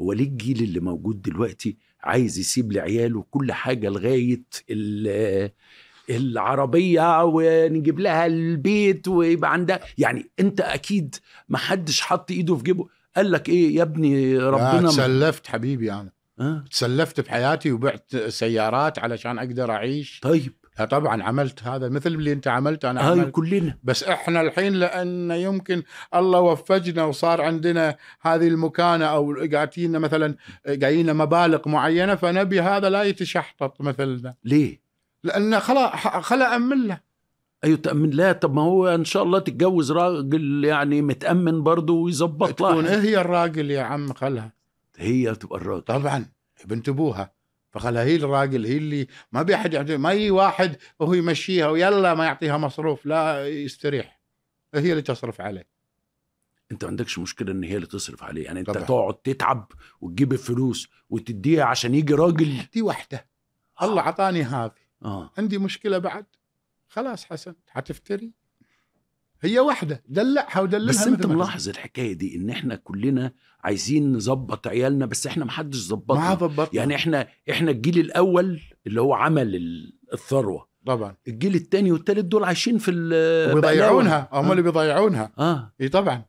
هو ليه الجيل اللي موجود دلوقتي عايز يسيب لعياله كل حاجه لغايه العربيه ونجيب لها البيت ويبقى عندها يعني انت اكيد ما حدش حط ايده في جيبه قال لك ايه يا ابني ربنا تسلفت حبيبي انا أه؟ تسلفت بحياتي وبعت سيارات علشان اقدر اعيش طيب لا طبعا عملت هذا مثل اللي انت عملته انا عملت كلنا بس احنا الحين لان يمكن الله وفجنا وصار عندنا هذه المكانه او قاعدين مثلا قاعدين مبالغ معينه فنبي هذا لا يتشحطط مثلنا ليه؟ لان خلا خلا امن له ايوه تامن لا طب ما هو ان شاء الله تتجوز راجل يعني متامن برضه ويظبط لها تكون هي الراجل يا عم خلها هي تبقى الراجل طبعا بنت ابوها فخلها هي الراجل هي اللي ما بي احد يعطي ما يجي واحد وهو يمشيها ويلا ما يعطيها مصروف لا يستريح هي اللي تصرف عليه انت ما عندكش مشكله ان هي اللي تصرف عليه يعني انت طبعا. تقعد تتعب وتجيب الفلوس وتديها عشان يجي راجل دي واحده الله آه. اعطاني هذه آه. عندي مشكله بعد خلاص حسن حتفتري هي واحده دلعها ودلعها بس انت ملاحظ الحكايه دي ان احنا كلنا عايزين نظبط عيالنا بس احنا محدش ظبطنا ما يعني احنا احنا الجيل الاول اللي هو عمل الثروه طبعا الجيل الثاني والثالث دول عايشين في وبيضيعونها هم آه. اللي بيضيعونها اه اي طبعا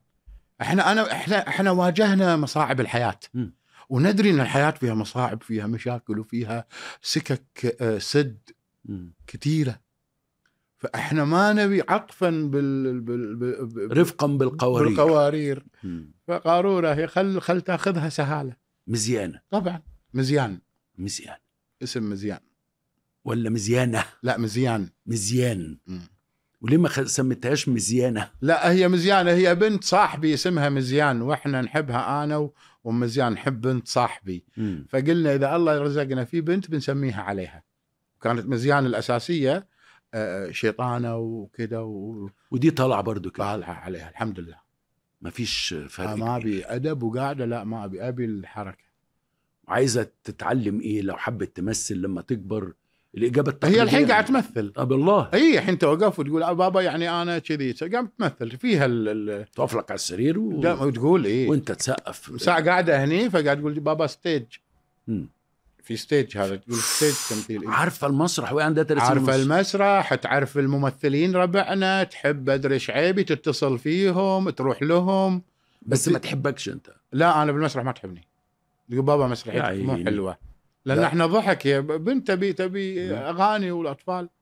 احنا انا احنا احنا واجهنا مصاعب الحياه م. وندري ان الحياه فيها مصاعب فيها مشاكل وفيها سكك آه، سد م. كثيره فاحنا ما نبي عطفا بال... بال... بال... رفقا بالقوارير بالقوارير فقاروره هي خل خل تاخذها سهاله مزيانه طبعا مزيان مزيان اسم مزيان ولا مزيانه لا مزيان مزيان م. وليه ما سميتهاش مزيانه؟ لا هي مزيانه هي بنت صاحبي اسمها مزيان واحنا نحبها انا ومزيان نحب بنت صاحبي م. فقلنا اذا الله رزقنا في بنت بنسميها عليها كانت مزيان الاساسيه شيطانه وكذا و... ودي طالعه برضه كده طالعه عليها الحمد لله ما فيش فرق ما ابي ادب وقاعده لا ما ابي ابي الحركه وعايزه تتعلم ايه لو حبت تمثل لما تكبر الاجابه التقليديه هي الحين قاعده تمثل اه بالله اي الحين توقف وتقول أه، بابا يعني انا كذي قام تمثل فيها ال لك على السرير و... وتقول ايه وانت تسقف ساعه قاعده هني فقاعد تقول بابا ستيج في ستيج هذا تقول ستيج تمثيل إيه. عارفه المسرح وين عندها ترسم عارفه المسرح تعرف الممثلين ربعنا تحب ادري شعيبي تتصل فيهم تروح لهم بس, بس ما تحبكش انت لا انا بالمسرح ما تحبني تقول بابا مسرحيتك مو حلوه لان لا. احنا ضحك يا بنت تبي تبي اغاني والاطفال